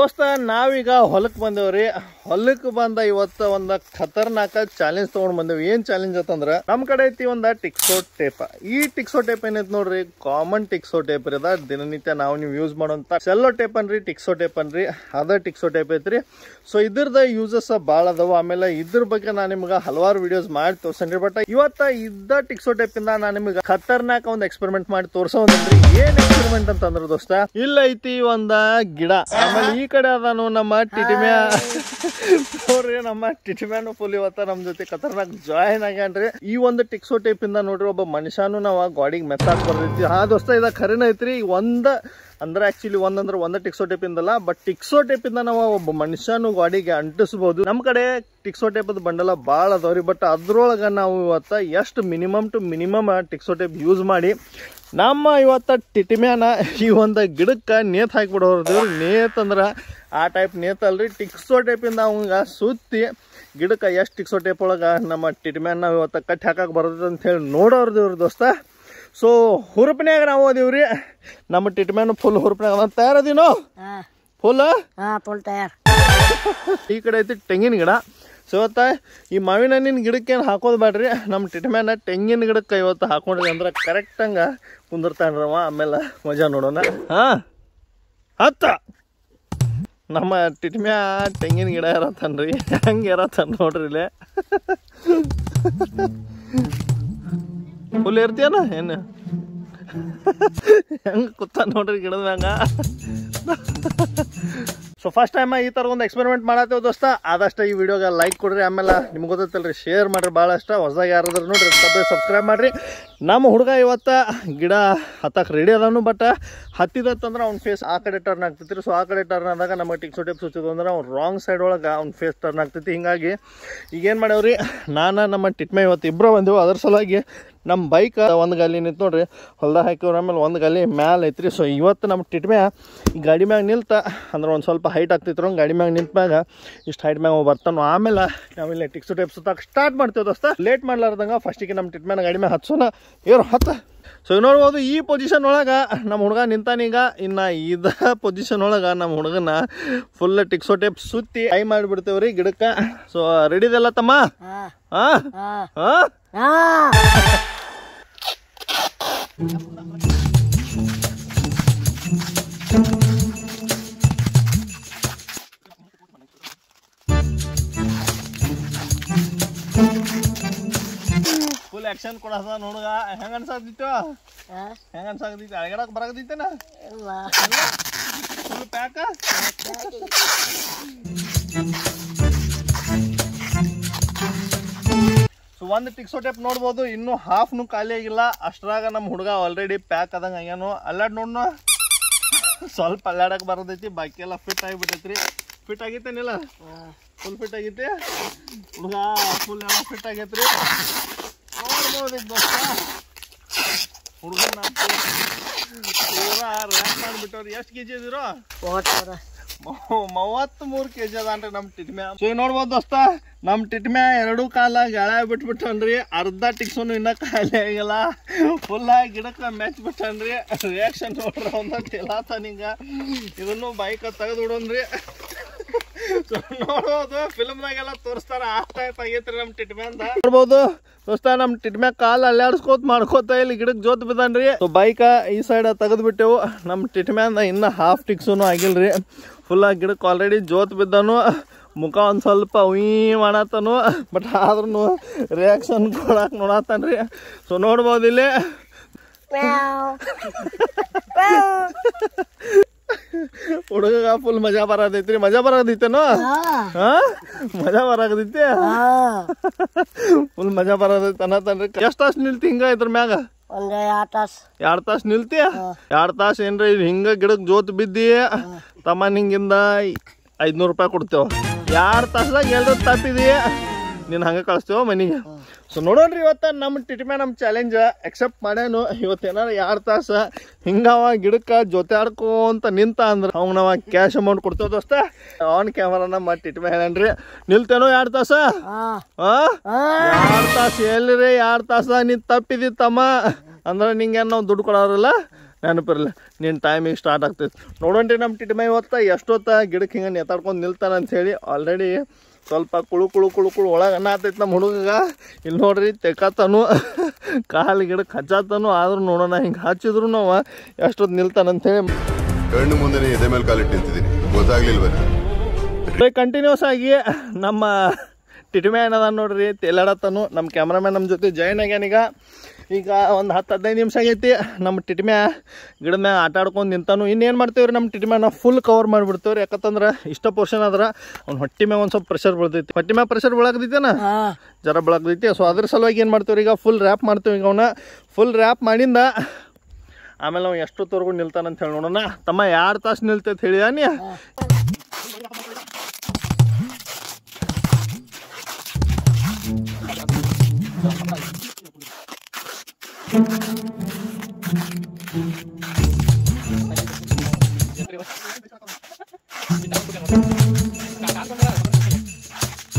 ದೋಸ್ತ ನಾವೀಗ ಹೊಲಕ್ ಬಂದೇವ್ರಿ ಹೊಲಕ್ ಬಂದ ಇವತ್ತ ಒಂದು ಖತರ್ನಾಕ ಚಾಲೆಂಜ್ ತೊಗೊಂಡ್ ಬಂದೇವಿ ಏನು ಚಾಲೆಂಜ್ ಅಂತಂದ್ರೆ ನಮ್ಮ ಕಡೆ ಐತಿ ಒಂದು ಟಿಕ್ಸೋ ಟೇಪ್ ಈ ಟಿಕ್ಸೋ ಟೇಪ್ ಏನೈತಿ ನೋಡ್ರಿ ಕಾಮನ್ ಟಿಕ್ಸೋ ಟೇಪ್ ರೀ ಅದ ದಿನನಿತ್ಯ ನಾವು ನೀವು ಯೂಸ್ ಮಾಡೋಂಥ ಸೆಲ್ಲೋ ಟೇಪ್ ಅನ್ರಿ ಟಿಕ್ಸೋ ಟೇಪ್ ಅನ್ರಿ ಅದ ಟಿಕ್ಸೋ ಟೇಪ್ ಐತ್ರಿ ಸೊ ಇದ್ರದ ಯೂಸಸ್ ಭಾಳ ಅದಾವ ಆಮೇಲೆ ಇದ್ರ ಬಗ್ಗೆ ನಾನು ನಿಮ್ಗೆ ಹಲವಾರು ವಿಡಿಯೋಸ್ ಮಾಡಿ ತೋರ್ಸನ್ರಿ ಬಟ್ ಇವತ್ತ ಇದ್ದ ಟಿಕ್ಸೋ ಟೇಪ್ ಇಂದ ನಾನು ನಿಮ್ಗೆ ಖತರ್ನಾಕ ಒಂದು ಎಕ್ಸ್ಪೆರಿಮೆಂಟ್ ಮಾಡಿ ತೋರ್ಸೋದ್ರಿ ಏನ್ ಎಕ್ಸ್ಪೆರಿಮೆಂಟ್ ಅಂತಂದ್ರೆ ದೋಸ್ತ ಇಲ್ಲ ಐತಿ ಒಂದ ಗಿಡ ಆಮೇಲೆ ಈ ಕಡೆ ಅದಾನು ನಮ್ಮ ಟಿಟಿಮ್ಯಾ ನೋಡ್ರಿ ನಮ್ಮ ಟಿಟಿಮ್ಯಾನು ಫುಲ್ ಇವತ್ತ ನಮ್ ಜೊತೆ ಕತರ್ನಾಕ್ ಜಾಯಿನ್ ಆಗ್ಯಾನ್ರಿ ಈ ಒಂದು ಟಿಕ್ಸೋ ಟೈಪ್ ಇಂದ ನೋಡ್ರಿ ಒಬ್ಬ ಮನುಷ್ಯನು ನಾವ್ ಗಾಡಿಗೆ ಮೆತ್ತಾಕ್ ಬರ್ತೈತಿ ಆ ದೋಸ್ತ ಇದ ಖರೇನ ಐತ್ರಿ ಒಂದ ಅಂದ್ರೆ ಆಕ್ಚುಲಿ ಒಂದಂದ್ರೆ ಒಂದ್ ಟಿಕ್ಸೋ ಟೇಪ್ ಇಂದಲ್ಲ ಬಟ್ ಟಿಕ್ಸೋ ಟೇಪ್ ಇಂದ ನಾವು ಒಬ್ಬ ಮನುಷ್ಯನು ಗಾಡಿಗೆ ಅಂಟಿಸಬಹುದು ನಮ್ಮ ಕಡೆ ಟಿಕ್ಸೋ ಟೇಪ್ ಬಂಡಲ ಭಾಳ ಅದಾವ್ರಿ ಬಟ್ ಅದ್ರೊಳಗೆ ನಾವು ಇವತ್ತ ಎಷ್ಟು minimum to minimum Tixo tape use ಮಾಡಿ ನಮ್ಮ ಇವತ್ತ ಟಿಟಿಮ್ಯಾನ ಈ ಒಂದು ಗಿಡಕ್ಕೆ ನೇತ್ ಹಾಕಿಬಿಡೋರ್ದು ನೇತ್ ಅಂದ್ರೆ ಆ ಟೈಪ್ ನೇತಲ್ರಿ ಟಿಕ್ಸೋ ಇಂದ ಅವಂಗೆ ಸುತ್ತಿ ಗಿಡಕ್ಕೆ ಎಷ್ಟು ಟಿಕ್ಸೋ ಟೇಪ್ ಒಳಗೆ ನಮ್ಮ ಟಿಟಿಮ್ಯಾನ್ ಇವತ್ತ ಇವತ್ತು ಕಟ್ಟಿ ಹಾಕಕ್ಕೆ ಬರ್ತದೆ ಅಂತ ಹೇಳಿ ನೋಡೋರ್ದು ಇವ್ರ ದೋಸ್ತ ಸೊ ಹುರುಪಿನ್ಯಾಗ ನಾವು ರೀ ನಮ್ಮ ಟ್ರೀಟ್ಮೆಂಟ್ ಫುಲ್ ಹುರುಪಿನ್ಯಾಗ ತಯಾರದೀನೋ ಫುಲ್ ಫುಲ್ ತಯಾರ ಈ ಕಡೆ ಐತಿ ತೆಂಗಿನ ಗಿಡ ಸೊ ಇವತ್ತ ಈ ಮಾವಿನ ಹಣ್ಣಿನ ಗಿಡಕ್ಕೇನು ಹಾಕೋದು ಬೇಡ್ರಿ ನಮ್ಮ ಟ್ರೀಟ್ಮೆಂಟ್ನ ತೆಂಗಿನ ಗಿಡಕ್ಕೆ ಇವತ್ತು ಹಾಕೊಂಡ್ರಿ ಅಂದ್ರೆ ಹಂಗೆ ಕುಂದಿರ್ತಾನ್ರವ ಆಮೇಲೆ ಮಜಾ ನೋಡೋಣ ಹಾಂ ಹತ್ತ ನಮ್ಮ ಟಿಟ್ಮ್ಯಾ ತೆಂಗಿನ ಗಿಡ ಇರತ್ತನ್ರಿ ಹಂಗೆ ಇರತ್ತ ನೋಡ್ರಿ ಇಲ್ಲೇ ಫುಲ್ ಇರ್ತೀಯನ ಏನು ಹೆಂಗೆ ಕೂತ ನೋಡ್ರಿ ಗಿಡದ ಸೊ ಫಸ್ಟ್ ಟೈಮ್ ಈ ತರ ಒಂದು ಎಕ್ಸ್ಪೆರಿಮೆಂಟ್ ಮಾಡತ್ತೇವೆ ದೋಸ್ತ ಆದಷ್ಟು ಈ ವಿಡಿಯೋಗೆ ಲೈಕ್ ಕೊಡ್ರಿ ಆಮೇಲೆ ನಿಮ್ಗೆ ಗೊತ್ತೈತಲ್ರಿ ಶೇರ್ ಮಾಡಿರಿ ಭಾಳಷ್ಟು ಹೊಸದಾಗಿ ಯಾರಾದ್ರು ನೋಡ್ರಿ ತಪ್ಪದೆ ಸಬ್ಸ್ಕ್ರೈಬ್ ಮಾಡಿರಿ ನಮ್ಮ ಹುಡುಗ ಇವತ್ತು ಗಿಡ ಹತ್ತಕ್ಕೆ ರೆಡಿ ಅದಾನು ಬಟ್ ಹತ್ತಿದತ್ತಂದ್ರೆ ಅವ್ನ ಫೇಸ್ ಆ ಕಡೆ ಟರ್ನ್ ಆಗ್ತೈತಿ ಸೊ ಆ ಕಡೆ ಟರ್ನ್ ಆದಾಗ ನಮ್ಮ ಟಿಕ್ ಟಿಪ್ಸ್ ಹಚ್ಚಿದ್ವು ಅಂದ್ರೆ ಅವ್ನು ರಾಂಗ್ ಸೈಡ್ ಒಳಗೆ ಅವ್ನ ಫೇಸ್ ಟರ್ನ್ ಆಗ್ತೈತಿ ಹೀಗಾಗಿ ಈಗೇನು ಮಾಡ್ಯಾವ್ರಿ ನಾನು ನಮ್ಮ ಟಿಟ್ಮೆ ಇವತ್ತು ಇಬ್ಬರು ಬಂದೆವು ಅದ್ರ ಸಲುವಾಗಿ ನಮ್ಮ ಬೈಕ್ ಒಂದು ಗಲ್ಲಿ ನಿಂತು ನೋಡ್ರಿ ಹೊಲ್ದಾಗ ಹಾಕಿವ್ರ ಆಮೇಲೆ ಒಂದು ಗಲ್ಲಿ ಮ್ಯಾಲೆ ಐತ್ರಿ ಸೊ ಇವತ್ತು ನಮ್ಮ ಈ ಗಾಡಿ ಮ್ಯಾಗ ನಿಲ್ತ ಅಂದ್ರೆ ಒಂದು ಸ್ವಲ್ಪ ಹೈಟ್ ಆಗ್ತಿತ್ತು ಗಾಡಿ ಮ್ಯಾಗ ನಿಂತ ಮ್ಯಾಗ ಇಷ್ಟು ಹೈಟ್ ಮ್ಯಾಗ ಬರ್ತಾನೋ ಆಮೇಲೆ ನಾವಿಲ್ಲಿ ಟಿಕ್ಸು ಟೈಪ್ ಸುತ್ತಾಕ ಸ್ಟಾರ್ಟ್ ಮಾಡ್ತೇವೆ ದೋಸ್ತ ಲೇಟ್ ಮಾಡ್ಲಾರ್ದಂಗೆ ಫಸ್ಟಿಗೆ ನಮ್ಮ ಟಿಟ್ಮ್ಯಾನ ಗಾಡಿ ಮ್ಯಾಗ ಹಚ್ಚೋಣ ಇವ್ರು ಹತ್ತ ಸೊ ನೋಡ್ಬೋದು ಈ ಪೊಸಿಷನ್ ಒಳಗೆ ನಮ್ಮ ಹುಡುಗ ನಿಂತಾನೀಗ ಇನ್ನು ಇದ ಪೊಸಿಷನ್ ಒಳಗೆ ನಮ್ಮ ಹುಡುಗನ ಫುಲ್ ಟಿಕ್ಸೋ ಟೇಪ್ ಸುತ್ತಿ ಐ ಮಾಡಿಬಿಡ್ತೇವ್ರಿ ಗಿಡಕ್ಕೆ ಸೊ ರೆಡಿದೆಲ್ಲ ತಮ್ಮ ಹಾಂ ಹಾಂ Ah. Full action kurasa nunggu ya, hangan sak di tuh, hangan sak di tuh, agak berak di tuh na. pack ah. ಒಂದು ಟಿಕ್ಸೋ ಟೈಪ್ ನೋಡ್ಬೋದು ಇನ್ನೂ ಹಾಫ್ನು ಖಾಲಿ ಆಗಿಲ್ಲ ಅಷ್ಟರಾಗ ನಮ್ಮ ಹುಡುಗ ಆಲ್ರೆಡಿ ಪ್ಯಾಕ್ ಆದಂಗೆ ಹಂಗೇನು ಅಲ್ಲಾಡ್ ನೋಡ್ನು ಸ್ವಲ್ಪ ಅಲ್ಲಾಡಕ್ಕೆ ಬರೋದೈತಿ ಬಾಕಿ ಎಲ್ಲ ಫಿಟ್ ಆಗಿಬಿಟ್ಟೈತ್ರಿ ಫಿಟ್ ಆಗಿತ್ತೇನಿಲ್ಲ ಫುಲ್ ಫಿಟ್ ಆಗೈತಿ ಹುಡುಗ ಫುಲ್ ಎಲ್ಲ ಫಿಟ್ ಆಗೈತ್ರಿ ನೋಡ್ಬೋದು ದೋಸ್ತ ಹುಡುಗನ ಪೂರಾ ರ್ಯಾಕ್ ಮಾಡಿಬಿಟ್ಟವ್ರಿ ಎಷ್ಟು ಕೆ ಜಿ ಇದಿರೋ ಮೂವತ್ತ್ ಮೂರ್ ಕೆಜಿ ಅನ್ರಿ ನಮ್ ಟಿಟ್ಮ್ಯಾ ಸೊ ನೋಡ್ಬೋದು ದೋಸ್ತ ನಮ್ ಟಿಟ್ಮ್ಯಾ ಎರಡು ಕಾಲ ಗಾಳ ಬಿಟ್ಬಿಟ್ಟನ್ರಿ ಅರ್ಧ ಟಿಕ್ಸುನು ಇನ್ನ ಖಾಲಿ ಆಗಿಲ್ಲ ಫುಲ್ ಆಗಿ ಗಿಡಕ್ಕ ಮೆಚ್ ಬಿಟ್ಟನ್ರಿ ರಿಯಾಕ್ಷನ್ ನೋಡ್ರಿ ತಿಲಾತ ನಿಂಗ ಇದನ್ನು ಬೈಕ್ ತೆಗೆದು ಬಿಡೋನ್ರಿ ನೋಡ್ಬೋದು ಫಿಲ್ಮ್ದಾಗೆಲ್ಲ ತೋರಿಸ್ತಾರ ಆ ಟೈಪ್ ಆಗೈತ್ರಿ ನಮ್ ಅಂತ ನೋಡ್ಬೋದು ದೋಸ್ತ ನಮ್ ಟಿಟ್ಮ್ಯಾಗ ಕಾಲ್ ಅಲ್ಲಾಡ್ಸ್ಕೋತ ಮಾಡ್ಕೋತ ಇಲ್ಲಿ ಗಿಡಕ್ಕೆ ಜೋತ್ ಬಿದ್ದಾನ್ರಿ ಸೊ ಬೈಕ ಈ ಸೈಡ್ ತೆಗೆದು ಬಿಟ್ಟೆವು ನಮ್ಮ ಟಿಟ್ಮ್ಯಾನ್ ಇನ್ನ ಹಾಫ್ ಟಿಕ್ಸೂನು ಆಗಿಲ್ರಿ ಫುಲ್ ಆಗಿ ಗಿಡಕ್ಕೆ ಆಲ್ರೆಡಿ ಜೋತ್ ಬಿದ್ದನು ಮುಖ ಒಂದು ಸ್ವಲ್ಪ ಉಯ್ ಮಾಡತ್ತನು ಬಟ್ ಆದ್ರೂ ರಿಯಾಕ್ಷನ್ ಕೊಡಕ್ಕೆ ನೋಡತ್ತಾನ್ರಿ ಸೊ ನೋಡ್ಬೋದು ಹುಡುಗ ಫುಲ್ ಮಜಾ ರೀ ಮಜಾ ಬರಾಕತ್ತೇನೋ ಹಾ ಮಜಾ ಬರಾಕತ್ತೈತಿ ಫುಲ್ ಮಜಾ ಬರದೈತಿ ಅನ್ನತನ್ರಿ ಎಷ್ಟು ತಾಸು ನಿಲ್ತಿ ಹಿಂಗ ಇದ್ರ ಮ್ಯಾಗ ಎರಡ್ ತಾಸ ನಿಲ್ತಿ ಎರಡ್ ತಾಸ್ ಏನ್ರಿ ಹಿಂಗ ಗಿಡಕ್ ಜೋತ್ ಬಿದ್ದಿ ತಮ್ಮ ಹಿಂಗಿಂದ ಐದ್ನೂರು ರೂಪಾಯಿ ಕೊಡ್ತೇವ ಎರಡ್ ತಾಸ್ದಾಗ ಎಲ್ರು ತಪ್ಪಿದಿ ನೀನು ಹಂಗೆ ಕಳಿಸ್ತೇವ ಮನೆಗೆ ಸೊ ನೋಡೋಣ್ರಿ ಇವತ್ತು ನಮ್ಮ ಟಿಟಿಮೆ ನಮ್ಮ ಚಾಲೆಂಜ್ ಎಕ್ಸೆಪ್ಟ್ ಮಾಡ್ಯಾನು ಇವತ್ತು ಏನಾರು ಎರಡು ತಾಸು ಹಿಂಗಾವ ಗಿಡಕ್ಕೆ ಜೊತೆ ಆಡ್ಕೋಂತ ನಿಂತ ಅಂದ್ರೆ ಅವ್ನ ನಾವ ಕ್ಯಾಶ್ ಅಮೌಂಟ್ ಕೊಡ್ತೇವೆ ದೋಸ್ತ ಆನ್ ಕ್ಯಾಮರಾ ನಮ್ಮ ಮ್ಯಾನ್ ಹೇಳನ್ರಿ ನಿಲ್ತೇನೋ ಎರಡು ತಾಸ ಎರಡು ತಾಸು ಎಲ್ಲಿರಿ ಎರಡು ತಾಸ ನೀನು ತಪ್ಪಿದಿ ತಮ್ಮ ಅಂದ್ರೆ ನಿಂಗೆ ನಾವು ದುಡ್ಡು ಕೊಡೋರಲ್ಲ ನೆನಪಿರಲಿಲ್ಲ ನಿನ್ನ ಟೈಮಿಗೆ ಸ್ಟಾರ್ಟ್ ಆಗ್ತೈತಿ ನೋಡೋಣ್ರಿ ನಮ್ಮ ಟಿಟಿಮೆ ಇವತ್ತ ಎಷ್ಟೊತ್ತ ಗಿಡಕ್ಕೆ ಹಿಂಗೆ ನೆತ್ತಾಡ್ಕೊಂಡು ನಿಲ್ತಾನೆ ಹೇಳಿ ಆಲ್ರೆಡಿ ಸ್ವಲ್ಪ ಕುಳು ಕುಳು ಕುಳು ಕುಳು ಒಳಗೆ ಅನ್ನ ಆತೈತೆ ನಮ್ಮ ಹುಡುಗ ಇಲ್ಲಿ ನೋಡ್ರಿ ತೆಕ್ಕತ್ತನು ಕಾಲು ಗಿಡ ಕಚ್ಚಾತನು ಆದ್ರೂ ನೋಡೋಣ ಹಿಂಗೆ ಹಚ್ಚಿದ್ರು ನಾವು ಎಷ್ಟೊತ್ತು ಹೇಳಿ ಕಣ್ಣು ಮುಂದೆ ಎದೆ ಮೇಲೆ ಕಾಲಿಟ್ಟಿದ್ದೀನಿ ಗೊತ್ತಾಗ್ಲಿಲ್ವ ಕಂಟಿನ್ಯೂಸ್ ಆಗಿ ನಮ್ಮ ಟಿಟಿಮೆ ಏನದ ನೋಡ್ರಿ ತೆಲಾಡತ್ತನು ನಮ್ಮ ಕ್ಯಾಮ್ರಾಮ್ಯಾನ್ ನಮ್ಮ ಜೊತೆ ಜಾಯ್ನ್ ಆಗ್ಯಾನೀಗ ಈಗ ಒಂದು ಹತ್ತು ಹದಿನೈದು ನಿಮಿಷ ಆಗೈತಿ ನಮ್ಮ ಟಿಟಿಮ್ಯಾ ಗಿಡದ ಮ್ಯಾಗ ಆಟ ಆಡ್ಕೊಂಡು ನಿಂತಾನು ಇನ್ನೇನು ಮಾಡ್ತೀವ್ರಿ ನಮ್ಮ ಟಿಟಿಮ್ಯಾ ಫುಲ್ ಕವರ್ ರೀ ಯಾಕಂತಂದ್ರೆ ಇಷ್ಟ ಪೋರ್ಷನ್ ಆದ್ರೆ ಅವ್ನು ಹೊಟ್ಟಿ ಮ್ಯಾಗ ಒಂದು ಸ್ವಲ್ಪ ಪ್ರೆಷರ್ ಬೀಳ್ತೈತಿ ಹೊಟ್ಟೆ ಮ್ಯಾಗ ಪ್ರೆಷರ್ ಬೀಳಾಕ್ತೈತೇನ ಜರ ಬೆಳಗ್ದೈತಿ ಸೊ ಅದ್ರ ಸಲುವಾಗಿ ಏನು ಮಾಡ್ತೀವ್ರಿ ಈಗ ಫುಲ್ ರ್ಯಾಪ್ ಮಾಡ್ತೀವಿ ಈಗ ಅವನ್ನ ಫುಲ್ ರ್ಯಾಪ್ ಮಾಡಿಂದ ಆಮೇಲೆ ಅವ್ನು ಎಷ್ಟು ತೋರ್ಗು ನಿಲ್ತಾನಂತ ಹೇಳಿ ನೋಡೋಣ ತಮ್ಮ ಎರಡು ತಾಸು ನಿಲ್ತೈತೆ ಹೇಳಿದಾನೆ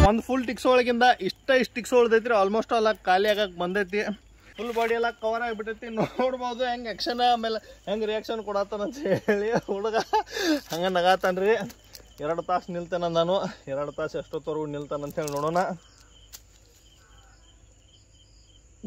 ಒಂದು ಫುಲ್ ಟಿಕ್ಸ್ ಒಳಗಿಂದ ಇಷ್ಟ ಇಷ್ಟು ಟಿಕ್ಸ್ ರೀ ಆಲ್ಮೋಸ್ಟ್ ಅಲ್ಲ ಖಾಲಿ ಆಗಕ್ಕೆ ಬಂದೈತಿ ಫುಲ್ ಬಾಡಿ ಎಲ್ಲ ಕವರ್ ಆಗಿಬಿಟ್ಟೈತಿ ನೋಡ್ಬೋದು ಹೆಂಗೆ ಆ್ಯಕ್ಷನ್ ಆಮೇಲೆ ಹೆಂಗೆ ರಿಯಾಕ್ಷನ್ ಕೊಡತ್ತಾನ ಅಂತ ಹೇಳಿ ಹುಡುಗ ಹಂಗೆ ನಗಾತನ್ರಿ ಎರಡು ತಾಸು ನಿಲ್ತಾನ ನಾನು ಎರಡು ತಾಸು ಎಷ್ಟೊತ್ತವರೆಗೂ ಹೇಳಿ ನೋಡೋಣ ಈಗ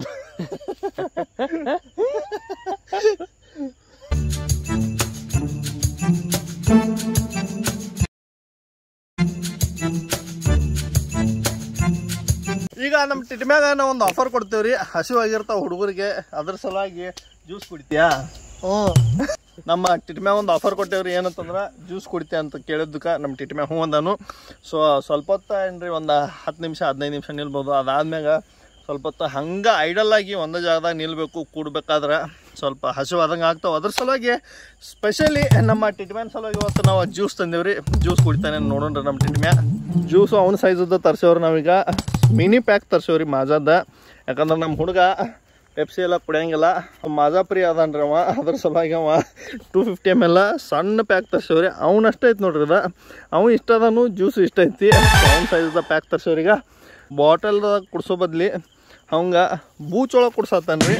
ನಮ್ಮ ಮ್ಯಾಗ ನಾವು ಒಂದು ಆಫರ್ ಕೊಡ್ತೇವ್ರಿ ಹಸಿವಾಗಿರ್ತಾವ ಹುಡುಗರಿಗೆ ಅದ್ರ ಸಲುವಾಗಿ ಜ್ಯೂಸ್ ಕುಡಿತೀಯಾ ಹ್ಞೂ ನಮ್ಮ ಮ್ಯಾಗ ಒಂದು ಆಫರ್ ಕೊಟ್ಟೇವ್ರಿ ಏನಂತಂದ್ರೆ ಜ್ಯೂಸ್ ಕುಡಿತೀಯ ಅಂತ ಕೇಳಿದ್ದಕ್ಕೆ ನಮ್ಮ ಮ್ಯಾಗ ಹ್ಞೂ ಅಂದಾನು ಸೊ ಸ್ವಲ್ಪ ಹೊತ್ತ ಏನ್ರಿ ಒಂದು ಹತ್ತು ನಿಮಿಷ ಹದಿನೈದು ನಿಮಿಷ ನಿಲ್ಬೋದು ಅದಾದ್ಮ್ಯಾಗ ಸ್ವಲ್ಪ ಹೊತ್ತು ಹಂಗೆ ಐಡಲಾಗಿ ಒಂದು ಜಾಗದಾಗ ನಿಲ್ಲಬೇಕು ಕೂಡಬೇಕಾದ್ರೆ ಸ್ವಲ್ಪ ಹಸಿವಾದಂಗೆ ಆಗ್ತಾವೆ ಅದ್ರ ಸಲುವಾಗಿ ಸ್ಪೆಷಲಿ ನಮ್ಮ ಟಿಟ್ಮ್ಯಾನ್ ಸಲುವಾಗಿ ಇವತ್ತು ನಾವು ಜ್ಯೂಸ್ ತಂದೇವ್ರಿ ಜ್ಯೂಸ್ ಕುಡಿತಾನೆ ನೋಡೋಣ ನಮ್ಮ ಟಿಟ್ಮ್ಯಾ ಜ್ಯೂಸು ಅವ್ನ ಸೈಜದ್ದು ತರಿಸೋರು ನಾವೀಗ ಮಿನಿ ಪ್ಯಾಕ್ ತರಿಸೋರಿ ಮಾಜಾದ ಯಾಕಂದ್ರೆ ನಮ್ಮ ಹುಡುಗ ಪೆಪ್ಸಿ ಎಲ್ಲ ಕುಡಿಯೋಂಗಿಲ್ಲ ಮಾಜಾ ಪ್ರೀ ಅದಾನ್ರಿ ಅವ ಅದ್ರ ಸಲುವಾಗಿ ಅವ ಟೂ ಫಿಫ್ಟಿ ಎಮ್ ಎಲ್ಲ ಸಣ್ಣ ಪ್ಯಾಕ್ ತರಿಸೋರಿ ಅವ್ನು ಐತೆ ನೋಡ್ರಿ ಅದ ಅವ್ನು ಇಷ್ಟ ಅದನು ಜ್ಯೂಸು ಇಷ್ಟ ಐತಿ ಅವ್ನ ಸೈಜದ ಪ್ಯಾಕ್ ತರಿಸೋರಿಗ ಬಾಟಲ್ದಾಗ ಕುಡಿಸೋ ಬದಲಿ ಅವಂಗ ಬೂಚೊಳಗೆ ಕೊಡ್ಸತ್ತಾನ ರೀ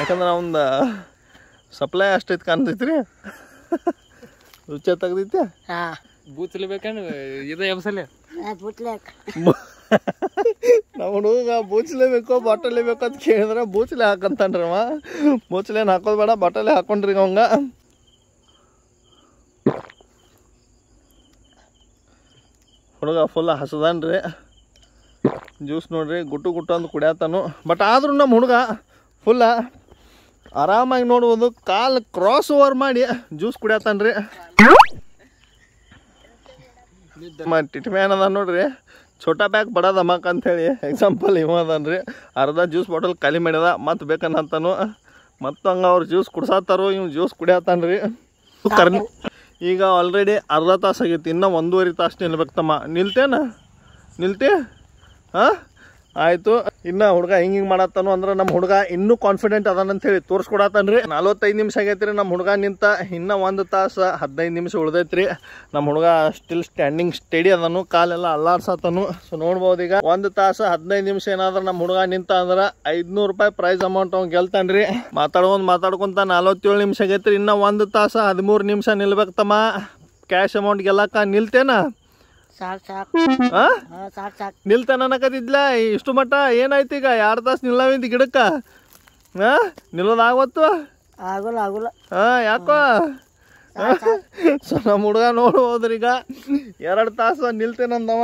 ಯಾಕಂದ್ರೆ ಅವಂದು ಸಪ್ಲೈ ಅಷ್ಟೈತೆ ಕಾಣ್ತೈತ್ರಿ ರುಚಿ ತೆಗ್ದೈತೆ ಬೂತ್ಲಿ ಬೇಕೇನು ಇದೇ ಎಬ್ಸಲ್ಲಿ ನಾವು ಬೂಚಲೇ ಬೇಕೋ ಬಾಟಲಿ ಬೇಕೋ ಅಂತ ಕೇಳಿದ್ರೆ ಬೂಚ್ಲೆ ಹಾಕಂತಾನ್ರಿ ಅವ ಬೂಚ್ಲೇನು ಹಾಕೋದು ಬೇಡ ಬಾಟಲಿ ಹಾಕೊಂಡ್ರಿ ಅವಂಗ ಹುಡುಗ ಫುಲ್ ಹಸದಾನ್ರಿ ಜ್ಯೂಸ್ ನೋಡ್ರಿ ಗುಟ್ಟು ಗುಟ್ಟು ಅಂದು ಕುಡಿಯತ್ತಾನು ಬಟ್ ಆದರೂ ನಮ್ಮ ಹುಡುಗ ಫುಲ್ಲ ಆರಾಮಾಗಿ ನೋಡ್ಬೋದು ಕಾಲು ಕ್ರಾಸ್ ಓವರ್ ಮಾಡಿ ಜ್ಯೂಸ್ ಕುಡಿಯತ್ತಾನ್ರಿ ಟಿಟ್ ಮ್ಯಾನ್ ಅದ ನೋಡ್ರಿ ಛೋಟಾ ಬ್ಯಾಗ್ ಬಡ ಅಂತ ಹೇಳಿ ಎಕ್ಸಾಂಪಲ್ ಇವ ಅದನ್ರಿ ಅರ್ಧ ಜ್ಯೂಸ್ ಬಾಟಲ್ ಖಾಲಿ ಮಾಡ್ಯದ ಮತ್ತೆ ಬೇಕನ್ನಂತಾನು ಮತ್ತು ಹಂಗೆ ಅವ್ರು ಜ್ಯೂಸ್ ಕುಡ್ಸಾತಾರೋ ಇವ್ ಜ್ಯೂಸ್ ಕುಡಿಯತ್ತಾನ್ರಿ ಕರ್ನಿ ಈಗ ಆಲ್ರೆಡಿ ಅರ್ಧ ತಾಸು ಆಗೈತಿ ಇನ್ನೂ ಒಂದೂವರೆ ತಾಸು ನಿಲ್ಬೇಕು ತಮ್ಮ ನಿಲ್ತೇನ ನಿಲ್ತೆ ಹಾಂ ಆಯಿತು ಇನ್ನು ಹುಡುಗ ಹಿಂಗೆ ಹಿಂಗೆ ಮಾಡತ್ತಾನು ಅಂದ್ರೆ ನಮ್ಮ ಹುಡುಗ ಇನ್ನೂ ಕಾನ್ಫಿಡೆಂಟ್ ಅದಾನ ಅಂತ ಹೇಳಿ ತೋರ್ಸ್ಕೊಡತ್ತನ್ರಿ ನಲ್ವತ್ತೈದು ನಿಮಿಷ ಆಗೈತ್ರಿ ನಮ್ಮ ಹುಡುಗ ನಿಂತ ಇನ್ನೂ ಒಂದು ತಾಸು ಹದಿನೈದು ನಿಮಿಷ ಉಳ್ದೈತ್ರಿ ನಮ್ಮ ಹುಡುಗ ಸ್ಟಿಲ್ ಸ್ಟ್ಯಾಂಡಿಂಗ್ ಸ್ಟಡಿ ಅದನು ಕಾಲೆಲ್ಲ ಅಲ್ಲಾಡ್ಸತ್ತಾನು ಸೊ ನೋಡ್ಬೋದು ಈಗ ಒಂದು ತಾಸು ಹದಿನೈದು ನಿಮಿಷ ಏನಾದ್ರೂ ನಮ್ಮ ಹುಡುಗ ನಿಂತ ಅಂದ್ರೆ ಐದ್ನೂರು ರೂಪಾಯಿ ಪ್ರೈಸ್ ಅಮೌಂಟ್ ಅವ್ನು ಗೆಲ್ತಾನ್ರಿ ಮಾತಾಡ್ಕೊಂಡು ಮಾತಾಡ್ಕೊಂತ ನಲ್ವತ್ತೇಳು ನಿಮಿಷ ಆಗೈತ್ರಿ ಇನ್ನೂ ಒಂದು ತಾಸು ಹದಿಮೂರು ನಿಮಿಷ ನಿಲ್ಬೇಕು ಕ್ಯಾಶ್ ಅಮೌಂಟ್ ಗೆಲ್ಲಕ್ಕ ನಿಲ್ತೇನಾ ಸಾಕ್ ಸಾಕ್ ಇಷ್ಟು ಮಟ್ಟ ಏನಾಯ್ತು ಈಗ ಎರಡು ತಾಸು ನಿಲ್ಲವಿಂದ ಗಿಡಕ್ಕ ಹಾ ನಿಲ್ಲೋದಾಗವತ್ತು ಆಗೋಲ್ಲ ಆಗೋಲ್ಲ ಹಾ ಯಾಕೋ ಸೊ ನಮ್ಮ ಹುಡುಗ ನೋಡು ಈಗ ಎರಡು ತಾಸು ನಿಲ್ತೇನಂದವ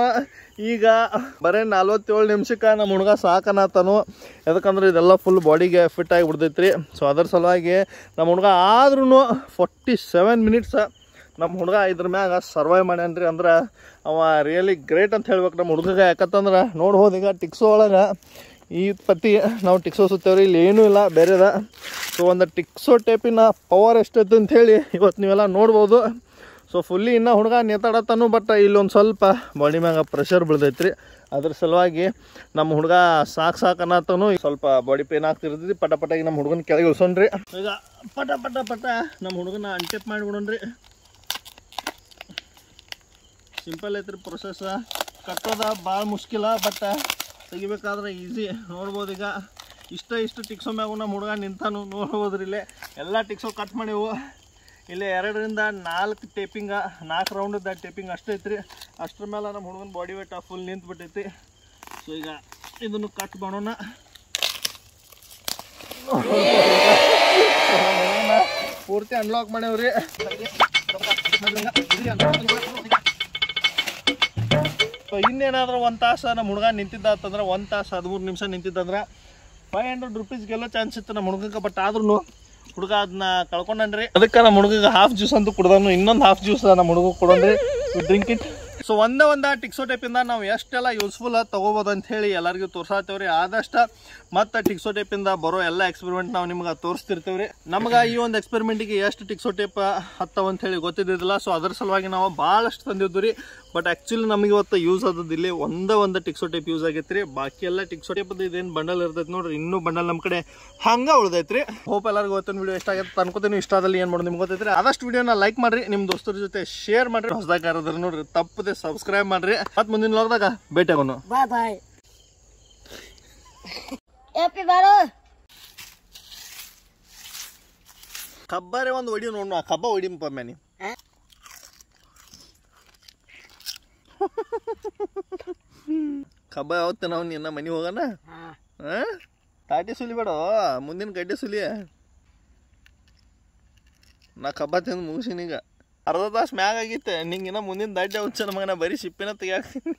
ಈಗ ಬರೇ ನಲ್ವತ್ತೇಳು ನಿಮಿಷಕ್ಕೆ ನಮ್ಮ ಹುಡುಗ ಸಾಕನಾತನು ಯಾಕಂದ್ರೆ ಇದೆಲ್ಲ ಫುಲ್ ಬಾಡಿಗೆ ಫಿಟ್ ಆಗಿಬಿಡ್ತೈತ್ರಿ ಸೊ ಅದ್ರ ಸಲುವಾಗಿ ನಮ್ಮ ಹುಡುಗ ಆದ್ರೂ ಫೋರ್ಟಿ ಸೆವೆನ್ ಮಿನಿಟ್ಸ್ ನಮ್ಮ ಹುಡುಗ ಇದ್ರ ಮ್ಯಾಗ ಸರ್ವೈವ್ ಮಾಡ್ಯಾನ್ರಿ ಅಂದ್ರೆ ಅವ ರಿಯಲಿ ಗ್ರೇಟ್ ಅಂತ ಹೇಳ್ಬೇಕು ನಮ್ಮ ಹುಡುಗ ಯಾಕಂತಂದ್ರೆ ನೋಡ್ಬೋದು ಈಗ ಟಿಕ್ಸೋ ಒಳಗೆ ಈ ಪತಿ ನಾವು ಟಿಕ್ಸೋ ಸುತ್ತೇವ್ರಿ ಇಲ್ಲಿ ಏನೂ ಇಲ್ಲ ಬೇರೆದ ಸೊ ಒಂದು ಟಿಕ್ಸೋ ಟೇಪಿನ ಪವರ್ ಎಷ್ಟೈತೆ ಹೇಳಿ ಇವತ್ತು ನೀವೆಲ್ಲ ನೋಡ್ಬೋದು ಸೊ ಫುಲ್ಲಿ ಇನ್ನೂ ಹುಡುಗ ನೇತಾಡತ್ತಾನು ಬಟ್ ಇಲ್ಲೊಂದು ಸ್ವಲ್ಪ ಬಾಡಿ ಮ್ಯಾಗ ಪ್ರೆಷರ್ ಬೀಳ್ದೈತ್ರಿ ಅದ್ರ ಸಲುವಾಗಿ ನಮ್ಮ ಹುಡುಗ ಸಾಕು ಸಾಕು ಅನ್ನತ್ತಾನು ಸ್ವಲ್ಪ ಬಾಡಿ ಪೇನ್ ಆಗ್ತಿರ್ತೈತಿ ಪಟ ಪಟಾಗಿ ನಮ್ಮ ಹುಡುಗನ ಕೆಳಗೆ ಇಳಿಸೋಣ್ರಿ ಈಗ ಪಟ ಪಟ ಪಟ ನಮ್ಮ ಹುಡುಗನ ಅಂಟೆಪ್ ಮಾಡಿಬಿಡೋಣ್ರಿ ಸಿಂಪಲ್ ಐತ್ರಿ ಪ್ರೊಸೆಸ್ ಕಟ್ಟೋದ ಭಾಳ ಮುಷ್ಕಿಲ ಬಟ್ ತೆಗಿಬೇಕಾದ್ರೆ ಈಸಿ ನೋಡ್ಬೋದು ಈಗ ಇಷ್ಟ ಇಷ್ಟು ಟಿಕ್ಸೋ ಮ್ಯಾಗು ನಮ್ಮ ಹುಡುಗ ನಿಂತಾನು ನೋಡ್ಬೋದ್ರಿ ಇಲ್ಲೇ ಎಲ್ಲ ಟಿಕ್ಸೋ ಕಟ್ ಮಾಡೇವು ಇಲ್ಲಿ ಎರಡರಿಂದ ನಾಲ್ಕು ಟೇಪಿಂಗ ನಾಲ್ಕು ರೌಂಡದ ಟೇಪಿಂಗ್ ಅಷ್ಟು ಐತ್ರಿ ಅಷ್ಟ್ರ ಮೇಲೆ ನಮ್ಮ ಹುಡುಗನ ಬಾಡಿ ವೇಟ್ ಫುಲ್ ಬಿಟ್ಟೈತಿ ಸೊ ಈಗ ಇದನ್ನು ಕಟ್ ಮಾಡೋಣ ಪೂರ್ತಿ ಅನ್ಲಾಕ್ ಮಾಡೇವ್ರಿ ಸೊ ಇನ್ನೇನಾದರೂ ಒಂದು ತಾಸು ನಮ್ಮ ಹುಡುಗ ನಿಂತಿದ್ದ ಅಂತಂದ್ರೆ ಒಂದು ತಾಸು ಹದಿಮೂರು ನಿಮಿಷ ನಿಂತಿದ್ದಂದ್ರೆ ಫೈವ್ ಹಂಡ್ರೆಡ್ ರುಪೀಸ್ ಗೆಲ್ಲೋ ಚಾನ್ಸ್ ಇತ್ತು ನಮ್ಮ ಹುಡುಗಕ್ಕೆ ಬಟ್ ಆದ್ರೂ ಹುಡುಗ ಅದನ್ನ ಕಳ್ಕೊಂಡ್ರಿ ಅದಕ್ಕೆ ನಮ್ಮ ಹುಡುಗಿಗೆ ಹಾಫ್ ಜ್ಯೂಸ್ ಅಂತ ಕುಡ್ದನು ಇನ್ನೊಂದು ಹಾಫ್ ಜ್ಯೂಸ್ ನಮ್ಮ ಹುಡುಗ ಕೊಡೋಣ್ರಿ ಡ್ರಿಂಕ್ ಇಟ್ ಸೊ ಒಂದೇ ಒಂದು ಟಿಕ್ಸೋ ಟೇಪಿಂದ ನಾವು ಎಷ್ಟೆಲ್ಲ ಯೂಸ್ಫುಲ್ ತೊಗೋಬೋದು ಅಂತ ಹೇಳಿ ಎಲ್ಲರಿಗೂ ತೋರ್ಸಾತೇವ್ರಿ ಆದಷ್ಟು ಮತ್ತು ಟಿಕ್ಸೋ ಟೇಪಿಂದ ಬರೋ ಎಲ್ಲ ಎಕ್ಸ್ಪೆರಿಮೆಂಟ್ ನಾವು ನಿಮ್ಗೆ ತೋರಿಸ್ತಿರ್ತೇವ್ರಿ ನಮ್ಗೆ ಈ ಒಂದು ಎಕ್ಸ್ಪೆರಿಮೆಂಟಿಗೆ ಎಷ್ಟು ಟಿಕ್ಸೋ ಟೇಪ್ ಅಂತ ಹೇಳಿ ಗೊತ್ತಿದ್ದಿಲ್ಲ ಸೊ ಅದ್ರ ಸಲುವಾಗಿ ನಾವು ಭಾಳಷ್ಟು ತಂದಿದ್ದು ರೀ ಬಟ್ ಆ್ಯಕ್ಚುಲಿ ನಮಗೆ ಇವತ್ತು ಯೂಸ್ ಆದದ್ದು ಇಲ್ಲಿ ಒಂದೇ ಒಂದು ಟಿಕ್ಸೋ ಟೇಪ್ ಯೂಸ್ ಆಗೈತೆ ರೀ ಬಾಕಿ ಎಲ್ಲ ಟಿಕ್ಸೋ ಟೇಪ್ ಇದೇನು ಬಂಡಲ್ ಇರ್ತೈತೆ ನೋಡ್ರಿ ಇನ್ನೂ ಬಂಡಲ್ ನಮ್ಮ ಕಡೆ ಹಂಗೆ ಉಳ್ದೈತೆ ರೀ ಹೋಪ್ ಎಲ್ಲರಿಗೂ ಗೊತ್ತಿನ ವೀಡಿಯೋ ಇಷ್ಟ ಆಗುತ್ತೆ ಅನ್ಕೋತೀನಿ ಇಷ್ಟ ಆದಲ್ಲಿ ಏನು ಮಾಡೋದು ನಿಮ್ಗೆ ಗೊತ್ತೈತ್ರಿ ಆದಷ್ಟು ವೀಡಿಯೋನ ಲೈಕ್ ಮಾಡಿರಿ ನಿಮ್ಮ ದೋಸ್ತರ ಜೊತೆ ಶೇರ್ ಮಾಡಿರಿ ಹೊಸದಾಗ ಯಾರಾದ್ರೆ ನೋಡ್ರಿ ತಪ್ಪದೆ ಸಬ್ಸ್ಕ್ರೈಬ್ ಮಾಡಿರಿ ಮತ್ತು ಮುಂದಿನ ಲಾಗ್ದಾಗ ಭೇಟಿ ಆಗೋನು ಬಾಯ್ ಕಬ್ಬಾರೆ ಒಂದು ಒಡಿ ನೋಡೋಣ ಕಬ್ಬ ಒಡಿ ಮ್ಯಾನಿ ಹಬ್ಬ ಯಾವತ್ತೆ ನಾವು ನಿನ್ನ ಮನೆ ಹೋಗೋಣ ಹಾಂ ತಾಟಿ ಸುಲಿ ಬೇಡ ಮುಂದಿನ ಗಡ್ಡೆ ಸುಲಿ ನಾ ಕಬ್ಬ ತಿಂದು ಮುಗಿಸಿನೀಗ ಅರ್ಧ ತಾಸು ಮ್ಯಾಗ ಆಗಿತ್ತೆ ನಿಂಗಿನ್ನ ಮುಂದಿನ ದಡ್ಡೆ ಹುಚ್ಚ ಮಗನ ಬರೀ ಸಿಪ್ಪಿನ ತೆಗಿಯಾಕ್ತೀನಿ